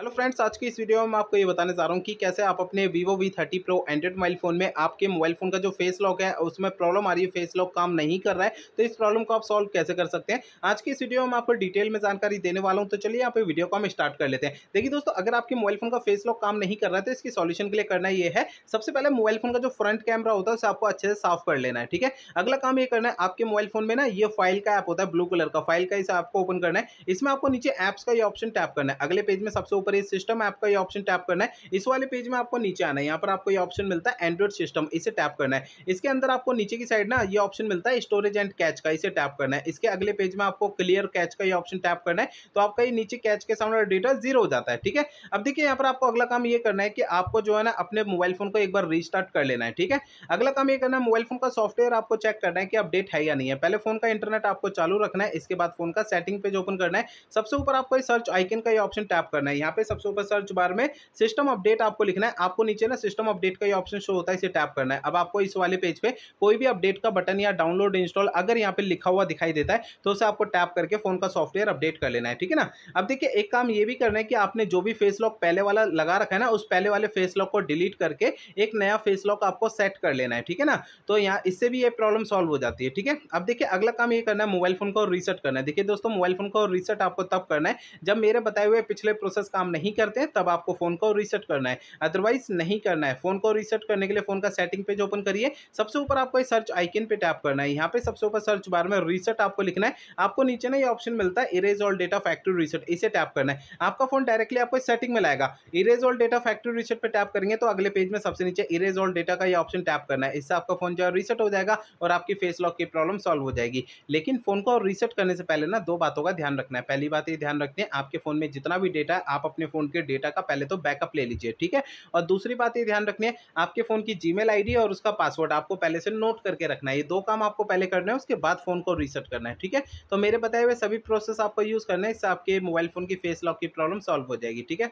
hello friends आज की इस वीडियो में मैं आपको ये बताने जा रहा हूँ कि कैसे आप अपने Vivo V thirty pro Android mobile phone में आपके मोबाइल फ़ोन का जो फेस लॉक है उसमें प्रॉब्लम आ रही है फेस लॉक काम नहीं कर रहा है तो इस प्रॉब्लम को आप सॉल्व कैसे कर सकते हैं आज की इस वीडियो में आपको डिटेल में जानकारी देने वाला हूँ तो चलिए आप वीडियो को हम स्टार्ट कर लेते हैं देखिए दोस्तों अगर आपके मोबाइल फ़ोन का फेस लॉक काम नहीं कर रहा है तो इसकी सोल्यूशन के लिए करना ये है सबसे पहले मोबाइल फ़ोन का जो फ्रंट कैमरा होता है उसे आपको अच्छे से साफ कर लेना है ठीक है अगला काम ये करना है आपके मोबाइल फ़ोन में ना ये फाइल का ऐप होता है ब्लू कलर का फाइल का इसे आपको ओपन करना है इसमें आपको नीचे ऐप्स का ये ऑप्शन टैप करना है अगले पेज में सबसे ऊपर पर इस सिस्टम में आपका ये ऑप्शन टैप करना है इस वाले पेज में आपको नीचे आना है यहाँ पर आपको ये ऑप्शन मिलता है एंड्रॉइड सिस्टम इसे टैप करना है इसके अंदर आपको नीचे की साइड ना ये ऑप्शन मिलता है स्टोरेज एंड कैच का इसे टैप करना है इसके अगले पेज में आपको क्लियर कैच का ये ऑप्शन टैप करना है तो आपका ये नीचे कैच के सामने डेटा जीरो हो जाता है ठीक है अब देखिए यहाँ पर आपको अगला काम ये करना है कि आपको जो है ना अपने मोबाइल फोन को एक बार रिस्टार्ट कर लेना है ठीक है अगला काम ये करना है मोबाइल फोन का सॉफ्टवेयर आपको चेक करना है कि अपडेट है या नहीं है पहले फोन का इंटरनेट आपको चालू रखना है इसके बाद फोन का सेटिंग पेज ओपन करना है सबसे ऊपर आपको सर्च आइकन का ये ऑप्शन टैप करना है यहाँ पे पे सबसे ऊपर सर्च बार में सिस्टम अपडेट आपको लिखना है आपको नीचे ना सिस्टम अपडेट का ये ऑप्शन शो होता है इसे टैप करना है अब आपको इस वाले पेज पे कोई भी अपडेट का बटन या डाउनलोड इंस्टॉल अगर यहाँ पे लिखा हुआ दिखाई देता है तो उसे आपको टैप करके फोन का सॉफ्टवेयर अपडेट कर लेना है ठीक है ना अब देखिए एक काम ये भी करना है कि आपने जो भी फेस लॉक पहले वाला लगा रखा है ना उस पहले वाले फेस लॉक को डिलीट करके एक नया फेस लॉक आपको सेट कर लेना है ठीक है ना तो यहाँ इससे भी ये प्रॉब्लम सॉल्व हो जाती है ठीक है अब देखिए अगला काम ये करना है मोबाइल फोन को रीसेट करना है देखिए दोस्तों मोबाइल फोन को रीसेट आपको तब करना है जब मेरे बताए हुए पिछले प्रोसेस का काम नहीं करते हैं तब आपको फ़ोन को रीसेट करना है अदरवाइज नहीं करना है फ़ोन को रीसेट करने के लिए फ़ोन का सेटिंग पेज ओपन करिए सबसे ऊपर आपको सर्च आइकन पे टैप करना है यहाँ पे सबसे ऊपर सर्च बार में रीसेट आपको लिखना है आपको नीचे ना ये ऑप्शन मिलता है erase all data factory reset इसे टैप करना है आपका फ़ोन डायरेक्टली आपको सेटिंग में लाएगा erase all data factory reset पर टैप करेंगे तो अगले पेज में सबसे नीचे इरेज ऑल डेटा का ये ऑप्शन टैप करना है इससे आपका फ़ोन जो है रीसेट हो जाएगा और आपकी फेस लॉक की प्रॉब्लम सॉल्व हो जाएगी लेकिन फ़ोन को रीसेट करने से पहले ना दो बातों का ध्यान रखना है पहली बात ये ध्यान रखते हैं आपके फ़ोन में जितना भी डेटा है आप अपने फ़ोन के डेटा का पहले तो बैकअप ले लीजिए ठीक है और दूसरी बात ये ध्यान रखनी है आपके फ़ोन की जी मेल और उसका पासवर्ड आपको पहले से नोट करके रखना है ये दो काम आपको पहले करना है उसके बाद फ़ोन को रीसेट करना है ठीक है तो मेरे बताए हुए सभी प्रोसेस आपको यूज़ करना है इससे आपके मोबाइल फ़ोन की फेस लॉक की प्रॉब्लम सॉल्व हो जाएगी ठीक है